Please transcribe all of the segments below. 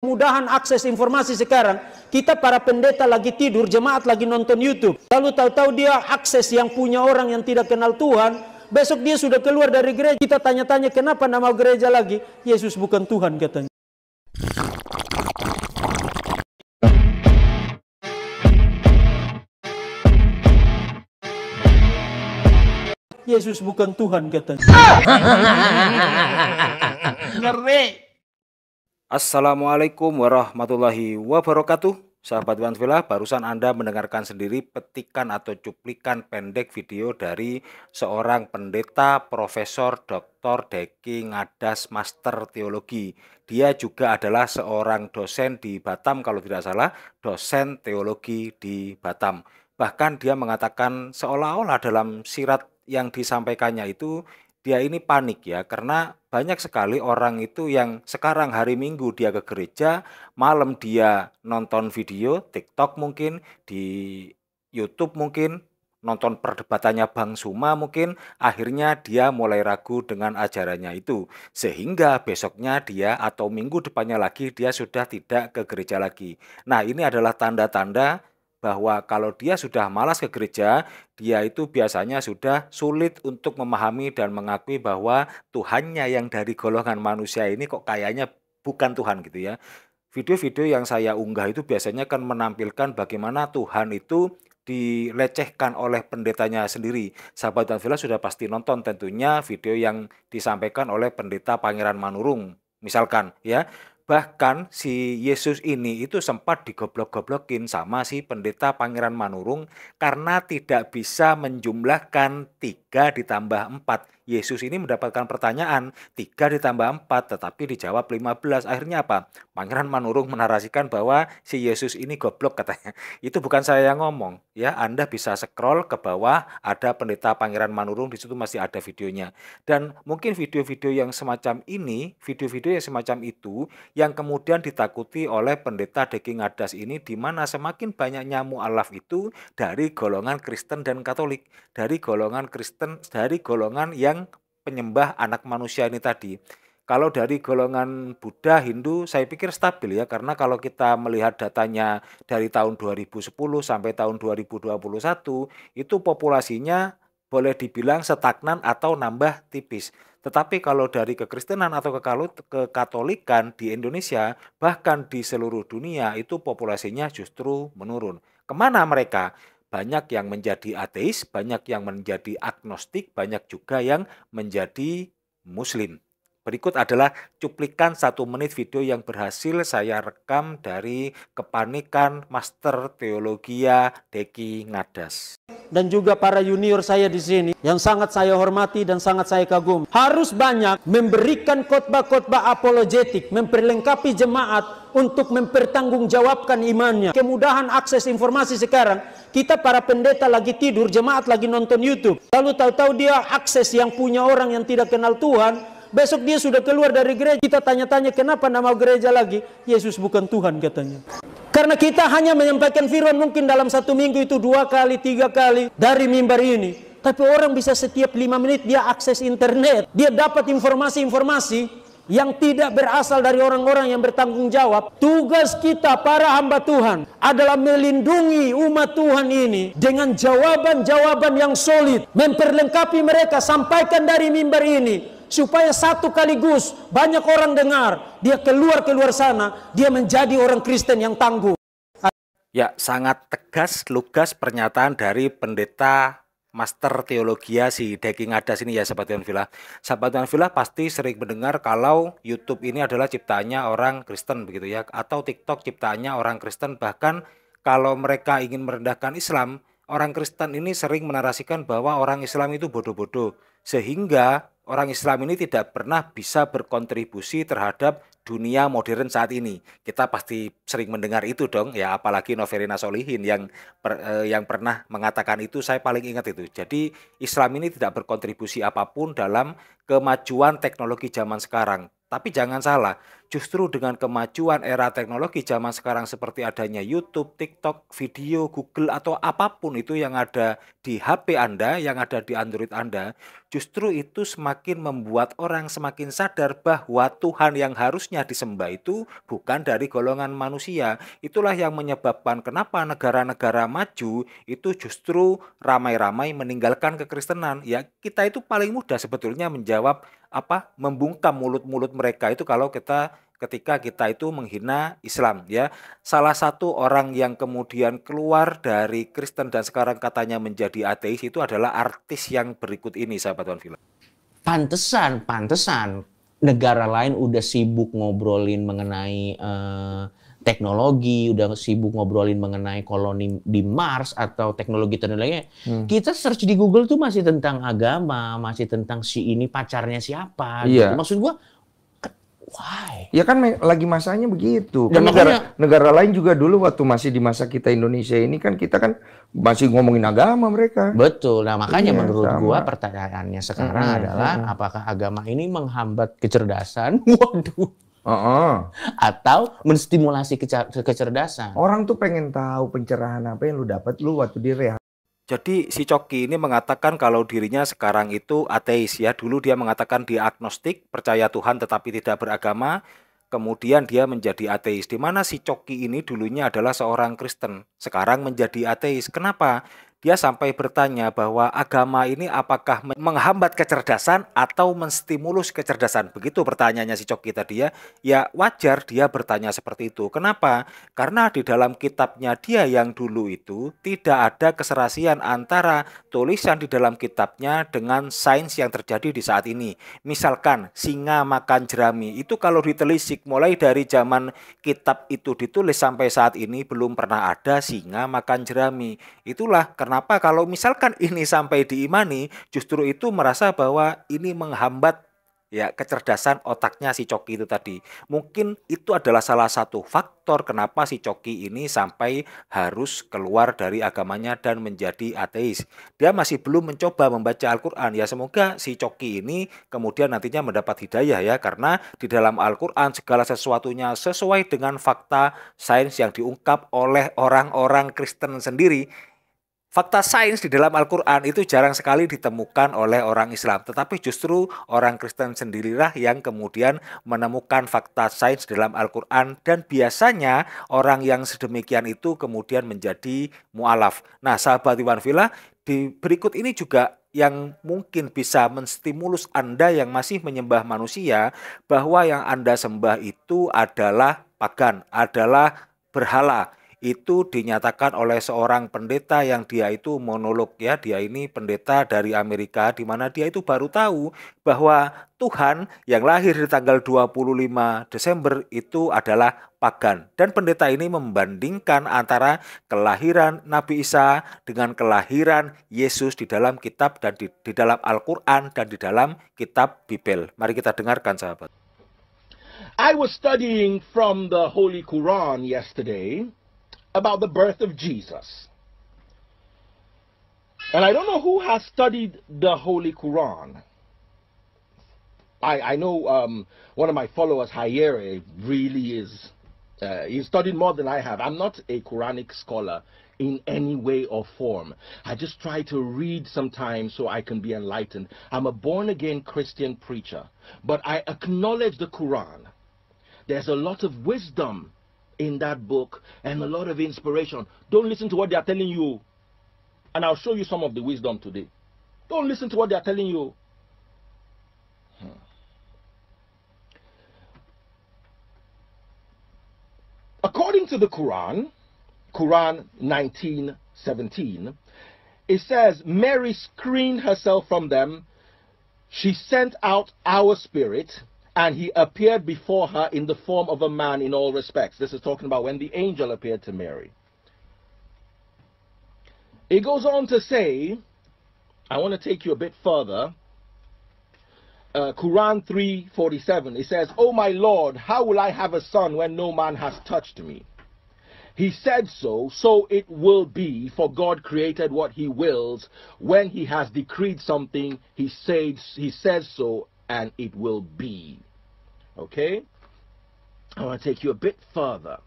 kemudahan akses informasi sekarang, kita para pendeta lagi tidur, jemaat lagi nonton YouTube. Lalu tahu-tahu dia akses yang punya orang yang tidak kenal Tuhan, besok dia sudah keluar dari gereja, kita tanya-tanya kenapa nama gereja lagi? Yesus bukan Tuhan katanya. Yesus bukan Tuhan katanya. Ngeri. Assalamualaikum warahmatullahi wabarakatuh. Sahabat One Villa, barusan Anda mendengarkan sendiri petikan atau cuplikan pendek video dari seorang pendeta Profesor Dr. Deki Ngadas Master Teologi. Dia juga adalah seorang dosen di Batam kalau tidak salah, dosen teologi di Batam. Bahkan dia mengatakan seolah-olah dalam sirat yang disampaikannya itu dia ini panik ya karena banyak sekali orang itu yang sekarang hari Minggu dia ke gereja, malam dia nonton video TikTok mungkin di YouTube mungkin nonton perdebatannya Bang Suma mungkin akhirnya dia mulai ragu dengan ajarannya itu sehingga besoknya dia atau minggu depannya lagi dia sudah tidak ke gereja lagi. Nah, ini adalah tanda-tanda bahwa kalau dia sudah malas ke gereja, dia itu biasanya sudah sulit untuk memahami dan mengakui bahwa Tuhannya yang dari golongan manusia ini kok kayaknya bukan Tuhan gitu ya. Video-video yang saya unggah itu biasanya kan menampilkan bagaimana Tuhan itu dilecehkan oleh pendetanya sendiri. Sahabat dan Vila sudah pasti nonton tentunya video yang disampaikan oleh pendeta Pangeran Manurung misalkan ya Bahkan si Yesus ini itu sempat digoblok-goblokin sama si pendeta Pangeran Manurung karena tidak bisa menjumlahkan tiga ditambah empat Yesus ini mendapatkan pertanyaan 3 ditambah 4 tetapi dijawab 15. Akhirnya apa? Pangeran Manurung menarasikan bahwa si Yesus ini goblok katanya. Itu bukan saya yang ngomong ya. Anda bisa scroll ke bawah ada pendeta Pangeran Manurung di situ masih ada videonya. Dan mungkin video-video yang semacam ini, video-video yang semacam itu yang kemudian ditakuti oleh pendeta Deking Adas ini di mana semakin banyak nyamuk alaf itu dari golongan Kristen dan Katolik, dari golongan Kristen, dari golongan yang penyembah anak manusia ini tadi. Kalau dari golongan Buddha, Hindu, saya pikir stabil ya, karena kalau kita melihat datanya dari tahun 2010 sampai tahun 2021, itu populasinya boleh dibilang stagnan atau nambah tipis. Tetapi kalau dari kekristenan atau kekatolikan di Indonesia, bahkan di seluruh dunia, itu populasinya justru menurun. Kemana mereka? banyak yang menjadi ateis, banyak yang menjadi agnostik, banyak juga yang menjadi muslim. Berikut adalah cuplikan satu menit video yang berhasil saya rekam dari kepanikan Master Teologia Deki Ngadas. Dan juga para junior saya di sini yang sangat saya hormati dan sangat saya kagum. Harus banyak memberikan khotbah-khotbah apologetik, memperlengkapi jemaat untuk mempertanggungjawabkan imannya. Kemudahan akses informasi sekarang, kita para pendeta lagi tidur, jemaat lagi nonton YouTube. Lalu tahu-tahu dia akses yang punya orang yang tidak kenal Tuhan, Besok dia sudah keluar dari gereja, kita tanya-tanya kenapa nama gereja lagi? Yesus bukan Tuhan katanya. Karena kita hanya menyampaikan firman mungkin dalam satu minggu itu dua kali, tiga kali dari mimbar ini. Tapi orang bisa setiap lima menit dia akses internet. Dia dapat informasi-informasi yang tidak berasal dari orang-orang yang bertanggung jawab. Tugas kita para hamba Tuhan adalah melindungi umat Tuhan ini dengan jawaban-jawaban yang solid. Memperlengkapi mereka, sampaikan dari mimbar ini supaya satu kaligus banyak orang dengar dia keluar keluar sana dia menjadi orang Kristen yang tangguh ya sangat tegas lugas pernyataan dari pendeta Master teologi si Daging ada sini ya Sahabat Tuhan Villa Sahabat Tuhan Villa pasti sering mendengar kalau Youtube ini adalah ciptaannya orang Kristen begitu ya Atau TikTok ciptaannya orang Kristen Bahkan kalau mereka ingin merendahkan Islam Orang Kristen ini sering menarasikan bahwa orang Islam itu bodoh-bodoh sehingga orang Islam ini tidak pernah bisa berkontribusi terhadap dunia modern saat ini. Kita pasti sering mendengar itu dong, ya apalagi Noverina Solihin yang per, eh, yang pernah mengatakan itu saya paling ingat itu. Jadi Islam ini tidak berkontribusi apapun dalam kemajuan teknologi zaman sekarang. Tapi jangan salah, Justru dengan kemajuan era teknologi zaman sekarang seperti adanya YouTube, TikTok, video, Google atau apapun itu yang ada di HP Anda, yang ada di Android Anda, justru itu semakin membuat orang semakin sadar bahwa Tuhan yang harusnya disembah itu bukan dari golongan manusia. Itulah yang menyebabkan kenapa negara-negara maju itu justru ramai-ramai meninggalkan kekristenan. Ya, kita itu paling mudah sebetulnya menjawab apa membungkam mulut-mulut mereka itu kalau kita ketika kita itu menghina Islam ya. Salah satu orang yang kemudian keluar dari Kristen dan sekarang katanya menjadi ateis itu adalah artis yang berikut ini sahabat Tuan Film. Pantesan, pantesan negara lain udah sibuk ngobrolin mengenai uh, teknologi, udah sibuk ngobrolin mengenai koloni di Mars atau teknologi dan lainnya. Hmm. Kita search di Google tuh masih tentang agama, masih tentang si ini pacarnya siapa. Iya. Gitu. Maksud gua Why? Ya kan lagi masanya begitu. Dan kan makanya, negara, negara lain juga dulu waktu masih di masa kita Indonesia ini kan kita kan masih ngomongin agama mereka. Betul. Nah makanya iya, menurut sama. gua pertanyaannya sekarang hmm, adalah hmm. apakah agama ini menghambat kecerdasan? Waduh. Uh -uh. Atau menstimulasi kecerdasan. Orang tuh pengen tahu pencerahan apa yang lu dapat lu waktu di rehab. Jadi si Coki ini mengatakan kalau dirinya sekarang itu ateis ya. Dulu dia mengatakan dia agnostik, percaya Tuhan tetapi tidak beragama. Kemudian dia menjadi ateis. Di mana si Coki ini dulunya adalah seorang Kristen, sekarang menjadi ateis. Kenapa? Dia sampai bertanya bahwa agama ini apakah menghambat kecerdasan atau menstimulus kecerdasan. Begitu pertanyaannya si Coki tadi ya. Ya wajar dia bertanya seperti itu. Kenapa? Karena di dalam kitabnya dia yang dulu itu tidak ada keserasian antara tulisan di dalam kitabnya dengan sains yang terjadi di saat ini. Misalkan singa makan jerami itu kalau ditelisik mulai dari zaman kitab itu ditulis sampai saat ini belum pernah ada singa makan jerami. Itulah karena karena apa? Kalau misalkan ini sampai diimani, justru itu merasa bahwa ini menghambat ya kecerdasan otaknya si Coki itu tadi. Mungkin itu adalah salah satu faktor kenapa si Coki ini sampai harus keluar dari agamanya dan menjadi ateis. Dia masih belum mencoba membaca Al-Qur'an. Ya semoga si Coki ini kemudian nantinya mendapat hidayah ya karena di dalam Al-Qur'an segala sesuatunya sesuai dengan fakta sains yang diungkap oleh orang-orang Kristen sendiri Fakta sains di dalam Al-Quran itu jarang sekali ditemukan oleh orang Islam, tetapi justru orang Kristen sendirilah yang kemudian menemukan fakta sains di dalam Al-Quran, dan biasanya orang yang sedemikian itu kemudian menjadi mualaf. Nah, sahabat Iwan Villa, di berikut ini juga yang mungkin bisa menstimulus Anda yang masih menyembah manusia bahwa yang Anda sembah itu adalah pagan, adalah berhala itu dinyatakan oleh seorang pendeta yang dia itu monolog ya dia ini pendeta dari Amerika di mana dia itu baru tahu bahwa Tuhan yang lahir di tanggal 25 Desember itu adalah pagan dan pendeta ini membandingkan antara kelahiran Nabi Isa dengan kelahiran Yesus di dalam kitab dan di, di dalam Al-Qur'an dan di dalam kitab Bibel. Mari kita dengarkan sahabat. I was studying from the Holy Quran yesterday. about the birth of Jesus. And I don't know who has studied the Holy Quran. I, I know um, one of my followers, Hayere, really is. Uh, he studied more than I have. I'm not a Quranic scholar in any way or form. I just try to read sometimes so I can be enlightened. I'm a born again Christian preacher, but I acknowledge the Quran. There's a lot of wisdom in that book and a lot of inspiration. Don't listen to what they are telling you. And I'll show you some of the wisdom today. Don't listen to what they are telling you. Hmm. According to the Quran, Quran 19:17, it says Mary screened herself from them. She sent out our spirit and he appeared before her in the form of a man in all respects. This is talking about when the angel appeared to Mary. It goes on to say, I want to take you a bit further. Uh, Quran 3:47 it says, "O oh my Lord, how will I have a son when no man has touched me?" He said so, so it will be, for God created what he wills. When he has decreed something, he says he says so and it will be. Okay? I want to take you a bit further.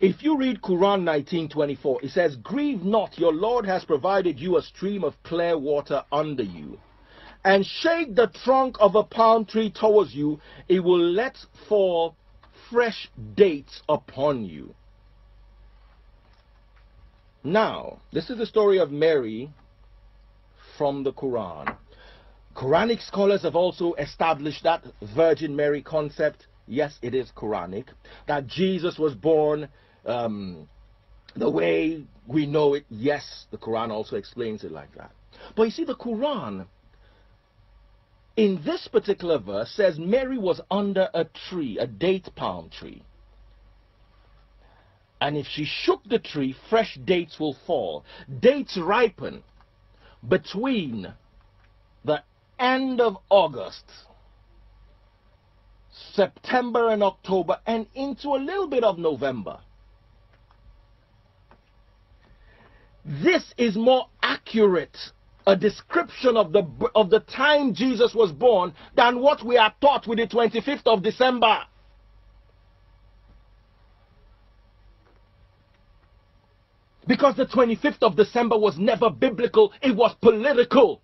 If you read Quran 19:24, it says, "Grieve not, your Lord has provided you a stream of clear water under you, and shake the trunk of a palm tree towards you; it will let fall fresh dates upon you." Now, this is the story of Mary from the Quran. Quranic scholars have also established that Virgin Mary concept, yes, it is Quranic, that Jesus was born um, the way we know it, yes, the Quran also explains it like that. But you see, the Quran, in this particular verse, says Mary was under a tree, a date palm tree. And if she shook the tree, fresh dates will fall. Dates ripen between the end of August, September and October, and into a little bit of November. This is more accurate a description of the, of the time Jesus was born than what we are taught with the 25th of December. Because the 25th of December was never biblical, it was political.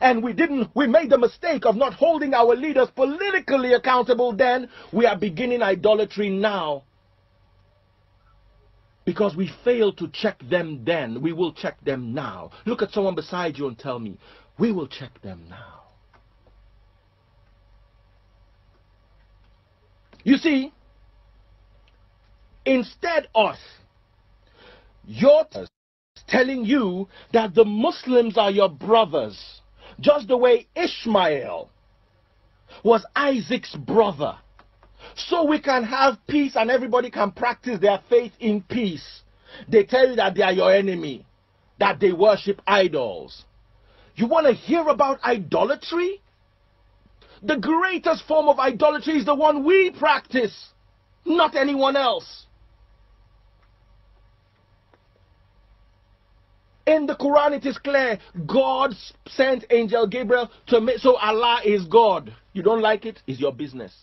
And we didn't, we made the mistake of not holding our leaders politically accountable then. We are beginning idolatry now. Because we failed to check them then. We will check them now. Look at someone beside you and tell me, we will check them now. You see, instead us you're telling you that the Muslims are your brothers, just the way Ishmael was Isaac's brother. So we can have peace and everybody can practice their faith in peace. They tell you that they are your enemy, that they worship idols. You want to hear about idolatry? The greatest form of idolatry is the one we practice, not anyone else. In the Quran, it is clear God sent angel Gabriel to make so Allah is God. You don't like it? It's your business.